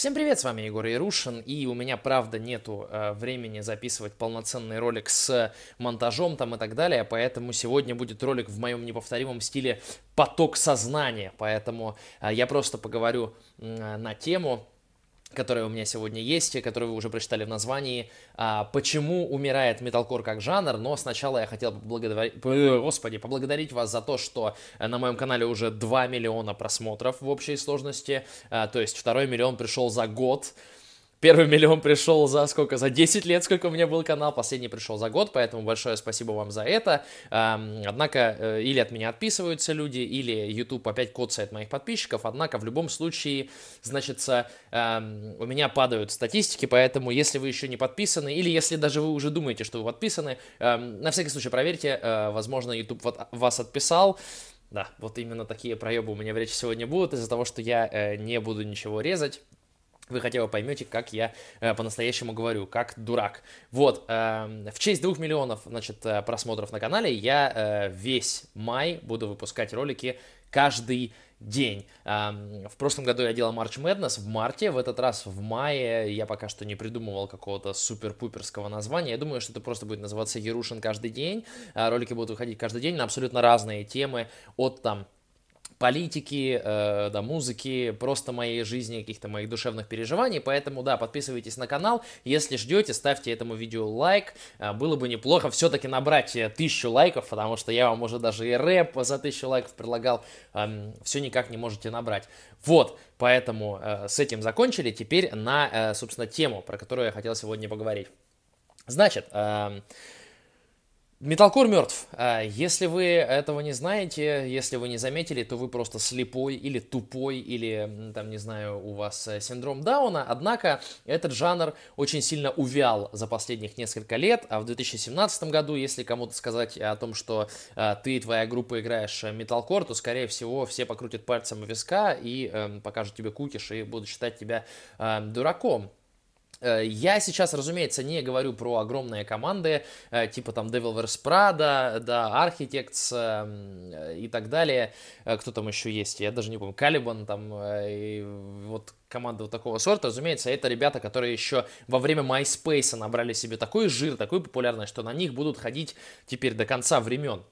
Всем привет, с вами Егор Ярушин, и у меня, правда, нету э, времени записывать полноценный ролик с монтажом там и так далее, поэтому сегодня будет ролик в моем неповторимом стиле «Поток сознания», поэтому э, я просто поговорю э, на тему которые у меня сегодня есть, которые вы уже прочитали в названии а, «Почему умирает металкор как жанр?», но сначала я хотел поблагодарить, э. господи, поблагодарить вас за то, что э, на моем канале уже 2 миллиона просмотров в общей сложности, э, то есть второй миллион пришел за год, Первый миллион пришел за сколько? За 10 лет, сколько у меня был канал, последний пришел за год, поэтому большое спасибо вам за это. Однако, э, или от меня отписываются люди, или YouTube опять коцает моих подписчиков, однако в любом случае, значит, у меня падают статистики, поэтому если вы еще не подписаны, или если даже вы уже думаете, что вы подписаны, на всякий случай проверьте, э, возможно, YouTube вас отписал, да, вот именно такие проебы у меня в речи сегодня будут из-за того, что я э, не буду ничего резать вы хотя бы поймете, как я э, по-настоящему говорю, как дурак. Вот, э, в честь двух миллионов, значит, э, просмотров на канале я э, весь май буду выпускать ролики каждый день. Эм, в прошлом году я делал March Madness в марте, в этот раз в мае. Я пока что не придумывал какого-то супер-пуперского названия. Я думаю, что это просто будет называться Ярушин каждый день. Э, ролики будут выходить каждый день на абсолютно разные темы от там политики, э, да, музыки, просто моей жизни, каких-то моих душевных переживаний. Поэтому, да, подписывайтесь на канал. Если ждете, ставьте этому видео лайк. Э, было бы неплохо все-таки набрать э, тысячу лайков, потому что я вам уже даже и рэп за тысячу лайков предлагал. Э, эм, все никак не можете набрать. Вот, поэтому э, с этим закончили. Теперь на, э, собственно, тему, про которую я хотел сегодня поговорить. Значит, э, Металкор мертв. А если вы этого не знаете, если вы не заметили, то вы просто слепой или тупой, или, там, не знаю, у вас э, синдром Дауна. Однако этот жанр очень сильно увял за последних несколько лет, а в 2017 году, если кому-то сказать о том, что э, ты и твоя группа играешь э, металкор, то, скорее всего, все покрутят пальцем виска и эм, покажут тебе кукиш и будут считать тебя дураком. Э, я сейчас, разумеется, не говорю про огромные команды, э, типа там Devil Wears Prada, да, Architects э, и так далее. Кто там еще есть? Я даже не помню. Caliban там, и вот команда вот такого сорта. Разумеется, это ребята, которые еще во время MySpace набрали себе такой жир, такую популярность, что на них будут ходить теперь до конца времен.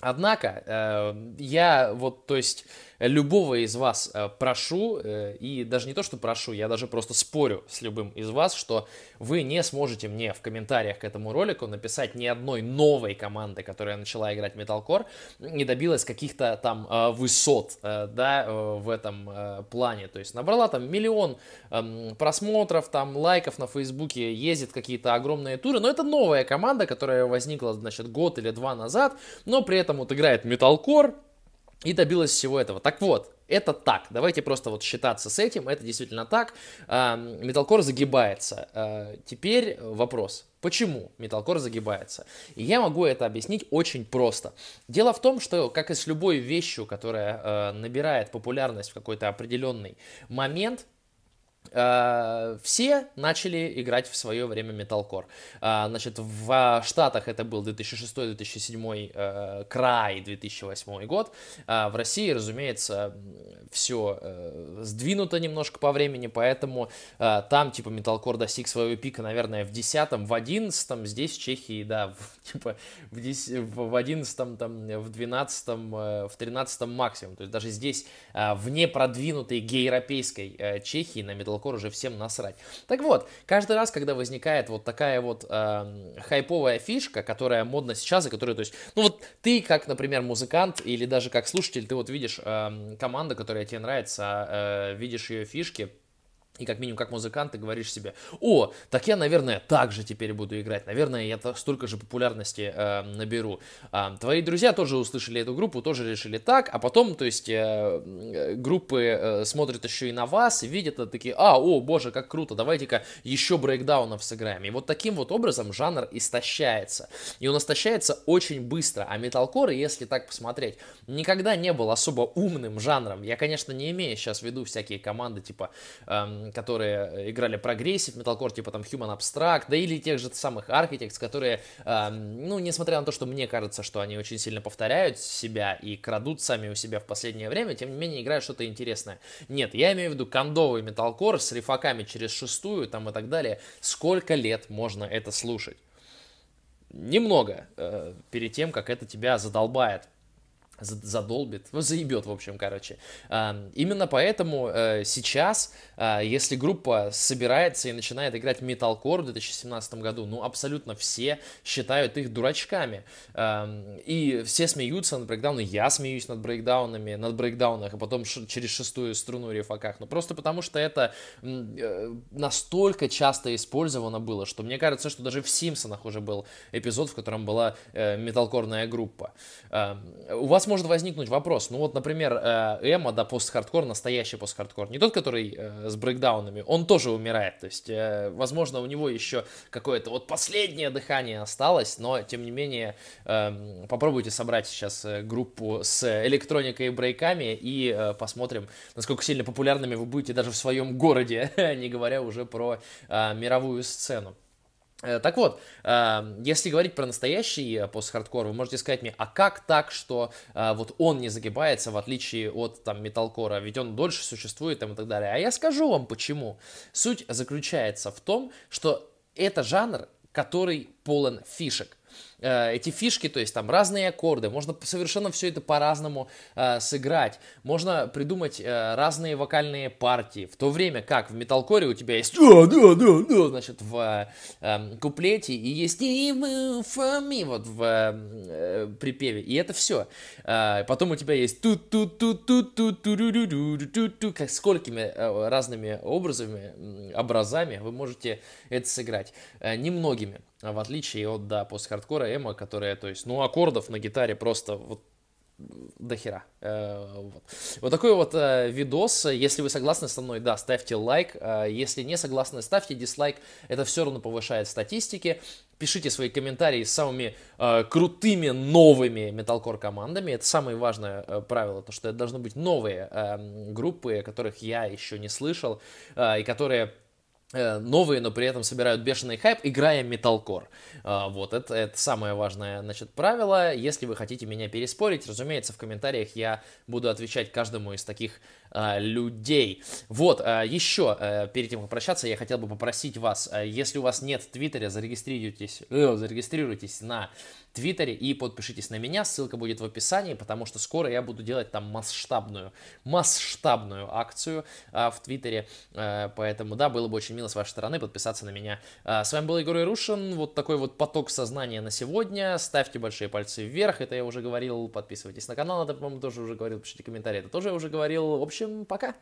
Однако, э, я вот, то есть, любого из вас э, прошу, э, и даже не то, что прошу, я даже просто спорю с любым из вас, что вы не сможете мне в комментариях к этому ролику написать ни одной новой команды, которая начала играть металкор не добилась каких-то там высот, да, в этом плане. То есть, набрала там миллион эм, просмотров, там, лайков на Фейсбуке, ездит какие-то огромные туры, но это новая команда, которая возникла, значит, год или два назад, но при этом этом вот играет металкор и добилась всего этого. Так вот, это так. Давайте просто вот считаться с этим. Это действительно так. А, металкор загибается. А, теперь вопрос. Почему металкор загибается? И я могу это объяснить очень просто. Дело в том, что, как и с любой вещью, которая а, набирает популярность в какой-то определенный момент, Э, все начали играть в свое время металкор. А, значит, в а, Штатах это был 2006-2007 э, край, 2008 год. А, в России, разумеется, все э, сдвинуто немножко по времени, поэтому там, типа, металкор достиг своего пика, наверное, в 10-м, в 11-м, здесь в Чехии, да, в, типа, в, 10, в 11-м, там, в 12-м, в 13-м максимум. То есть даже здесь в непродвинутой гейропейской Чехии на металкор скоро же всем насрать. Так вот, каждый раз, когда возникает вот такая вот э, хайповая фишка, которая модна сейчас, и которая, то есть, ну вот ты, как, например, музыкант, или даже как слушатель, ты вот видишь э, команду, которая тебе нравится, а, э, видишь ее фишки, и как минимум, как музыкант, ты говоришь себе, о, так я, наверное, так же теперь буду играть, наверное, я столько же популярности э, наберу. Э, твои друзья тоже услышали эту группу, тоже решили так, а потом, то есть, э, группы э, смотрят еще и на вас, и видят, это, такие, а, о, боже, как круто, давайте-ка еще брейкдаунов сыграем. И вот таким вот образом жанр истощается. И он истощается очень быстро, а металкор, если так посмотреть, никогда не был особо умным жанром. Я, конечно, не имею сейчас в виду всякие команды, типа... Э, которые играли прогрессив, металкор, типа там Human Abstract, да или тех же самых Architects, которые, а, ну, несмотря на то, что мне кажется, что они очень сильно повторяют себя и крадут сами у себя в последнее время, тем не менее играют что-то интересное. Нет, я имею в виду кондовый металкор с рифаками через шестую там и так далее. Сколько лет можно это слушать? Немного э, перед тем, как это тебя задолбает задолбит, ну, заебет, в общем, короче. Именно поэтому э, сейчас, э, если группа собирается и начинает играть металкор в 2017 году, ну, абсолютно все считают их дурачками. И все смеются над брейкдауном, я смеюсь над брейкдаунами, над брейкдаунах, а потом через шестую струну рифаках. Ну, просто потому что это э, настолько часто использовано было, что мне кажется, что даже в Симпсонах уже был эпизод, в котором была металкорная группа. У вас может возникнуть вопрос, ну вот, например, Эма, да, пост-хардкор, настоящий пост-хардкор, не тот, который э, с брейкдаунами, он тоже умирает, то есть, э, возможно, у него еще какое-то вот последнее дыхание осталось, но, тем не менее, э, попробуйте собрать сейчас э, группу с электроникой и брейками и э, посмотрим, насколько сильно популярными вы будете даже в своем городе, не говоря уже про э, мировую сцену. Э, так вот, э, если говорить про настоящий э, постхардкор, вы можете сказать мне, а как так, что вот он не загибается, в отличие от там металкора, ведь он дольше существует там, и так далее. А я скажу вам почему. Суть заключается в том, что это жанр, который полон фишек э, эти фишки, то есть там разные аккорды, можно совершенно все это по-разному э, сыграть, можно придумать э, разные вокальные партии, в то время как в металкоре у тебя есть да, да, да, да, значит, в э, куплете и есть и me, вот в эм, э, припеве, и это все. Э, потом у тебя есть ту ту ту ту ту ту ту ту ту ту как сколькими э, разными образами, образами вы можете это сыграть, э, немногими, в отличие от, да, пост-хардкора гитара эмо, которая, то есть, ну, аккордов на гитаре просто вот до хера. Э, вот. вот такой вот э, видос. Если вы согласны со мной, да, ставьте лайк. Э, если не согласны, ставьте дизлайк. Это все равно повышает статистики. Пишите свои комментарии с самыми крутыми новыми металкор командами. Это самое важное правило, то что это должны быть новые э, группы, которых я еще не слышал, и которые Э, новые, но при этом собирают бешеный хайп, играя металкор. А, вот, это, это самое важное, значит, правило. Если вы хотите меня переспорить, разумеется, в комментариях я буду отвечать каждому из таких Э, людей. Вот, э, еще, э, перед тем, как прощаться, я хотел бы попросить вас, если у вас нет Твиттера, зарегистрируйтесь, э, зарегистрируйтесь на Твиттере и подпишитесь на меня, ссылка будет в описании, потому что скоро я буду делать там масштабную, масштабную акцию в Твиттере, поэтому, да, было бы очень мило с вашей стороны подписаться на меня. с вами был Егор Ирушин, вот такой вот поток сознания на сегодня, ставьте большие пальцы вверх, это я уже говорил, подписывайтесь на канал, это, по-моему, тоже уже говорил, пишите комментарии, это тоже я уже говорил, в общем, общем, пока.